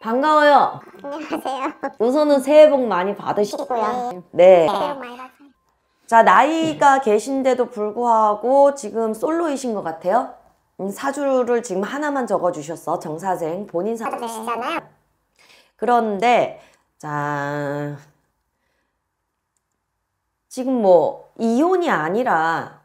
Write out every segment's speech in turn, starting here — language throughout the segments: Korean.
반가워요. 안녕하세요. 우선은 새해 복 많이 받으시고요. 네. 네. 새해 복 많이 받으세요. 자, 나이가 계신데도 불구하고 지금 솔로이신 것 같아요. 음, 사주를 지금 하나만 적어주셨어. 정사생 본인 사주시잖아요. 그런데 자 지금 뭐 이혼이 아니라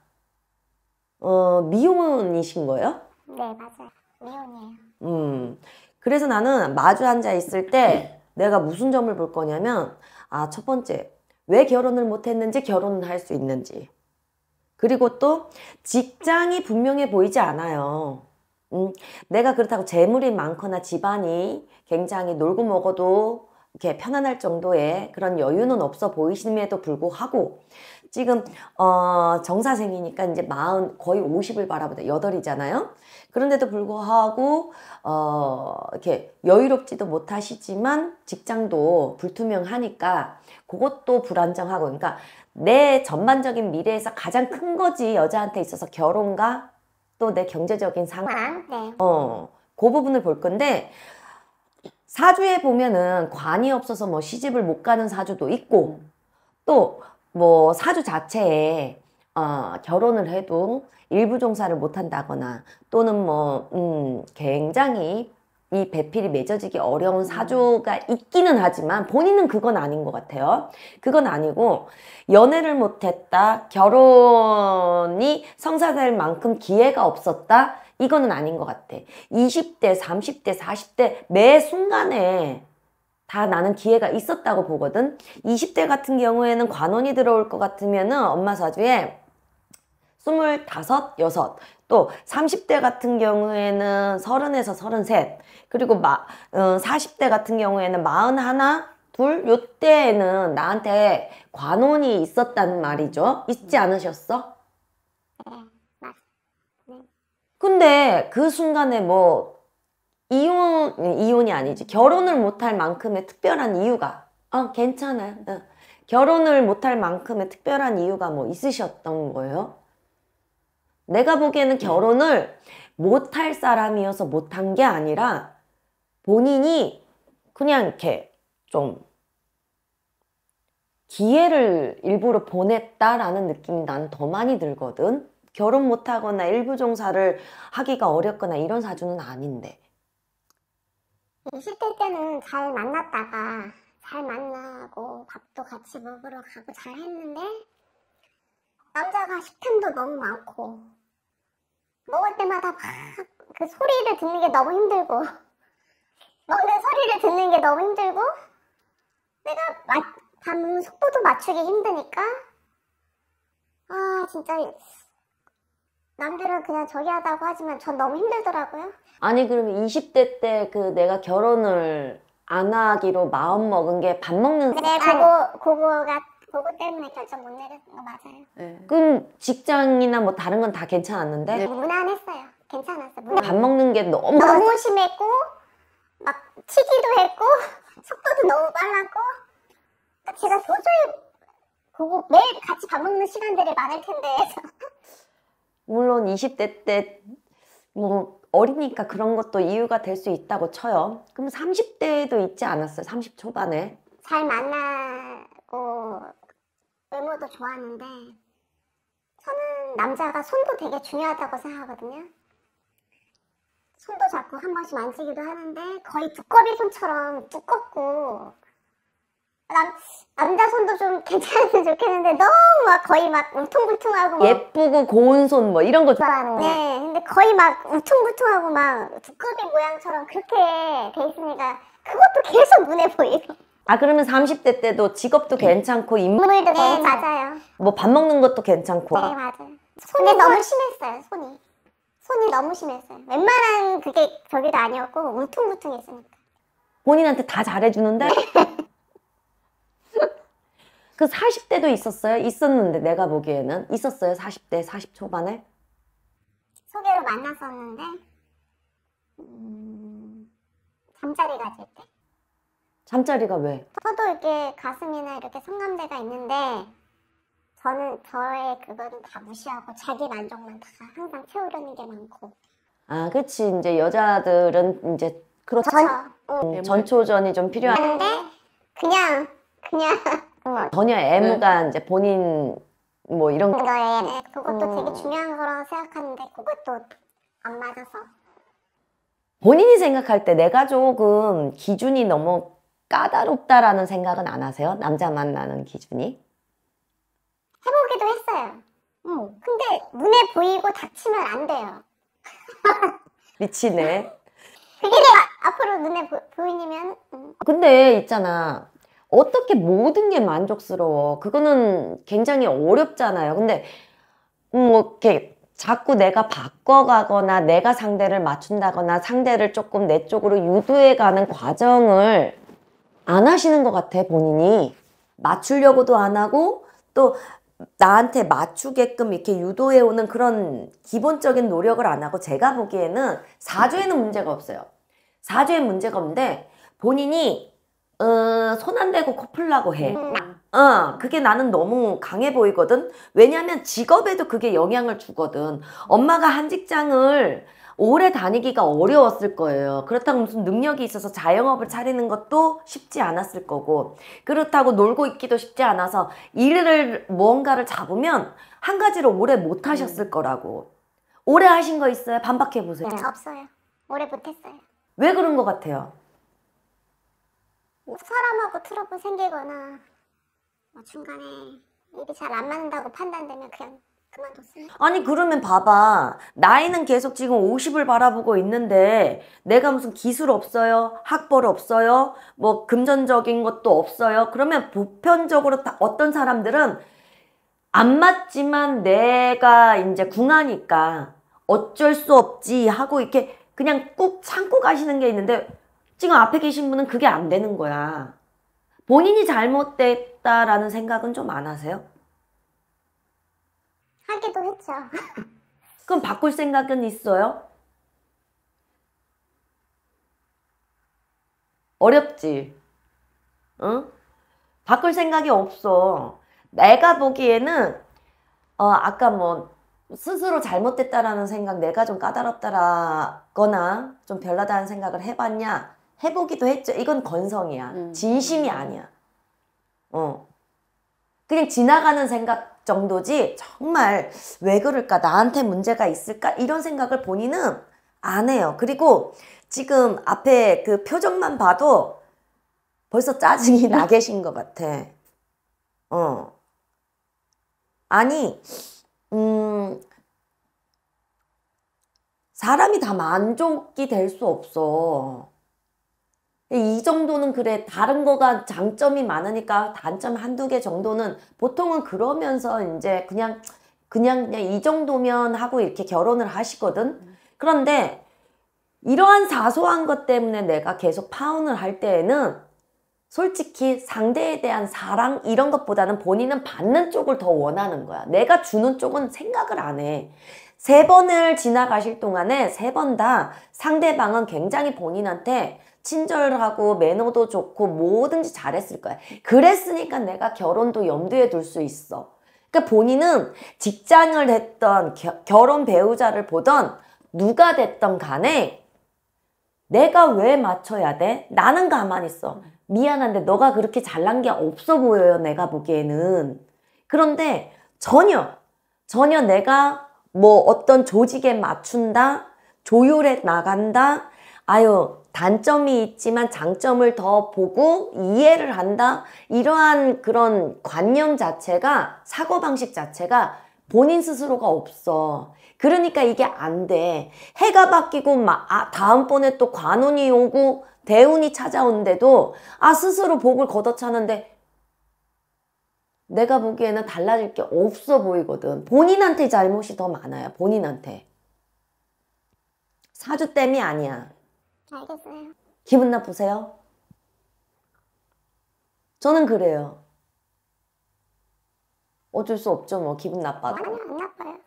어, 미혼이신 거예요? 네 맞아요 미혼이에요. 음 그래서 나는 마주 앉아 있을 때 네. 내가 무슨 점을 볼 거냐면 아 첫 번째 왜 결혼을 못했는지 결혼을 할 수 있는지 그리고 또 직장이 분명해 보이지 않아요. 음, 내가 그렇다고 재물이 많거나 집안이 굉장히 놀고 먹어도 이렇게 편안할 정도의 그런 여유는 없어 보이심에도 불구하고 지금 어 정사생이니까 이제 마흔 거의 오십을 바라보다 여덟이잖아요. 그런데도 불구하고 어 이렇게 여유롭지도 못하시지만 직장도 불투명하니까 그것도 불안정하고 그러니까 내 전반적인 미래에서 가장 큰 거지 여자한테 있어서 결혼과 또 내 경제적인 상황 아, 네. 어그 부분을 볼 건데 사주에 보면은 관이 없어서 뭐 시집을 못 가는 사주도 있고 또뭐 사주 자체에 어, 결혼을 해도 일부 종사를 못한다거나 또는 뭐 음, 굉장히 이 배필이 맺어지기 어려운 사주가 있기는 하지만 본인은 그건 아닌 것 같아요. 그건 아니고 연애를 못했다, 결혼이 성사될 만큼 기회가 없었다, 이거는 아닌 것 같아. 20대, 30대, 40대 매 순간에 다 나는 기회가 있었다고 보거든. 20대 같은 경우에는 관원이 들어올 것 같으면은 엄마 사주에 25, 6, 또 30대 같은 경우에는 30에서 33, 그리고 마, 음, 어, 40대 같은 경우에는 41, 둘, 요때에는 나한테 관원이 있었단 말이죠. 있지 않으셨어? 아, 네. 근데 그 순간에 뭐 이혼, 이혼이 아니지. 결혼을 못할 만큼의 특별한 이유가, 어, 괜찮아요. 어. 결혼을 못할 만큼의 특별한 이유가 뭐 있으셨던 거예요? 내가 보기에는 네. 결혼을 못할 사람이어서 못한 게 아니라 본인이 그냥 이렇게 좀 기회를 일부러 보냈다라는 느낌이 난 더 많이 들거든. 결혼 못하거나 일부 종사를 하기가 어렵거나 이런 사주는 아닌데. 2 0대 때는 잘 만났다가 잘 만나고 밥도 같이 먹으러 가고 잘 했는데 남자가 식탐도 너무 많고 먹을 때마다 막 그 소리를 듣는 게 너무 힘들고 먹는 소리를 듣는 게 너무 힘들고 내가 밥 속도도 맞추기 힘드니까 아 진짜 남들은 그냥 저기 하다고 하지만 전 너무 힘들더라고요. 아니 그러면 20대 때 그 내가 결혼을 안 하기로 마음 먹은 게 밥 먹는 네, 그거, 고거가 그거 때문에 결정 못내렸던거 맞아요. 네. 그럼 직장이나 뭐 다른 건 다 괜찮았는데 네, 무난했어요. 괜찮았어요. 무난. 밥 먹는 게 너무 너무 심했고, 막 치기도 했고, 속도도 너무 빨랐고, 제가 도저히 그거 매일 같이 밥 먹는 시간들이 많을 텐데 물론 20대 때 뭐 어리니까 그런 것도 이유가 될 수 있다고 쳐요. 그럼 3 0대도 있지 않았어요? 30 초반에? 잘 만나고 외모도 좋았는데 저는 남자가 손도 되게 중요하다고 생각하거든요. 손도 자꾸 한 번씩 만지기도 하는데 거의 두꺼비 손처럼 두껍고 남, 남자 손도 좀 괜찮으면 좋겠는데 너무 막 거의 막 울퉁불퉁하고 막 예쁘고 고운 손 뭐 이런 거 좋아하는 거. 네, 근데 거의 막 울퉁불퉁하고 막 두꺼비 모양처럼 그렇게 돼 있으니까 그것도 계속 눈에 보이고. 아 그러면 30대 때도 직업도 괜찮고 인물도 네, 괜찮고 네, 맞아요. 뭐 밥 먹는 것도 괜찮고. 네, 맞아요. 손이 너무 심했어요, 손이. 손이 너무 심했어요. 웬만한 그게 저기도 아니었고 울퉁불퉁했으니까. 본인한테 다 잘해주는데 그 40대도 있었어요? 있었는데 내가 보기에는 있었어요? 40대, 40 초반에? 소개로 만났었는데 음, 잠자리 가질 때 잠자리가 왜? 저도 이렇게 가슴이나 이렇게 성감대가 있는데 저는 저의 그건 다 무시하고 자기 만족만 다 항상 채우려는 게 많고 아 그치 이제 여자들은 이제 그렇죠 전, 그렇죠. 음, 음, 전초전이 좀 필요한데 그냥 그냥 응. 전혀 애무가 응. 이제 본인 뭐 이런 거에 그것도 음. 되게 어. 중요한 거라고 생각하는데 그것도 안 맞아서 본인이 생각할 때 내가 조금 기준이 너무 까다롭다라는 생각은 안 하세요? 남자 만나는 기준이? 해보기도 했어요. 응. 근데 눈에 보이고 닥치면 안 돼요. 미치네. 그게 앞으로 눈에 보, 보이면 응. 음. 근데 있잖아. 어떻게 모든 게 만족스러워. 그거는 굉장히 어렵잖아요. 근데 뭐 이렇게 자꾸 내가 바꿔가거나 내가 상대를 맞춘다거나 상대를 조금 내 쪽으로 유도해가는 과정을 안 하시는 것 같아 본인이 맞추려고도 안 하고 또 나한테 맞추게끔 이렇게 유도해오는 그런 기본적인 노력을 안 하고 제가 보기에는 사주에는 문제가 없어요. 사주에 문제가 없는데 본인이 어, 손안 대고 코풀라고 해. 음. 어, 그게 나는 너무 강해 보이거든. 왜냐면 직업에도 그게 영향을 주거든. 엄마가 한 직장을 오래 다니기가 어려웠을 거예요. 그렇다고 무슨 능력이 있어서 자영업을 차리는 것도 쉽지 않았을 거고 그렇다고 놀고 있기도 쉽지 않아서 일을 무언가를 잡으면 한 가지를 오래 못 하셨을 음. 거라고. 오래 하신 거 있어요? 반박해 보세요. 네, 없어요. 오래 못 했어요. 왜 그런 거 같아요? 뭐 사람하고 트러블 생기거나 뭐 중간에 일이 잘 안 맞는다고 판단되면 그냥 그만뒀어요. 아니 그러면 봐봐 나이는 계속 지금 50을 바라보고 있는데 내가 무슨 기술 없어요 학벌 없어요 뭐 금전적인 것도 없어요 그러면 보편적으로 다 어떤 사람들은 안 맞지만 내가 이제 궁하니까 어쩔 수 없지 하고 이렇게 그냥 꾹 참고 가시는 게 있는데 지금 앞에 계신 분은 그게 안 되는 거야. 본인이 잘못됐다라는 생각은 좀 안 하세요? 하기도 했죠. 그럼 바꿀 생각은 있어요? 어렵지. 응? 어? 바꿀 생각이 없어. 내가 보기에는 어 아까 뭐 스스로 잘못됐다라는 생각 내가 좀 까다롭다거나 좀 별나다는 생각을 해봤냐 해보기도 했죠. 이건 건성이야. 음. 진심이 아니야. 어. 그냥 지나가는 생각 정도지 정말 왜 그럴까? 나한테 문제가 있을까? 이런 생각을 본인은 안 해요. 그리고 지금 앞에 그 표정만 봐도 벌써 짜증이 나 계신 것 같아. 어. 아니, 음, 사람이 다 만족이 될 수 없어. 이 정도는 그래 다른 거가 장점이 많으니까 단점 한두 개 정도는 보통은 그러면서 이제 그냥 그냥 그냥 이 정도면 하고 이렇게 결혼을 하시거든. 그런데 이러한 사소한 것 때문에 내가 계속 파혼을 할 때에는 솔직히 상대에 대한 사랑 이런 것보다는 본인은 받는 쪽을 더 원하는 거야. 내가 주는 쪽은 생각을 안 해. 세 번을 지나가실 동안에 세 번 다 상대방은 굉장히 본인한테 친절하고 매너도 좋고 뭐든지 잘했을 거야. 그랬으니까 내가 결혼도 염두에 둘 수 있어. 그러니까 본인은 직장을 했던 겨, 결혼 배우자를 보던 누가 됐던 간에 내가 왜 맞춰야 돼? 나는 가만히 있어. 미안한데 너가 그렇게 잘난 게 없어 보여요. 내가 보기에는. 그런데 전혀 전혀 내가 뭐 어떤 조직에 맞춘다? 조율해 나간다? 아유 단점이 있지만 장점을 더 보고 이해를 한다? 이러한 그런 관념 자체가, 사고방식 자체가 본인 스스로가 없어. 그러니까 이게 안 돼. 해가 바뀌고, 막, 아, 다음번에 또 관운이 오고, 대운이 찾아오는데도, 아, 스스로 복을 걷어차는데, 내가 보기에는 달라질 게 없어 보이거든. 본인한테 잘못이 더 많아요. 본인한테. 사주땜이 아니야. 알겠어요. 기분 나쁘세요? 저는 그래요. 어쩔 수 없죠, 뭐 기분 나빠도. 아니요, 안 나빠요.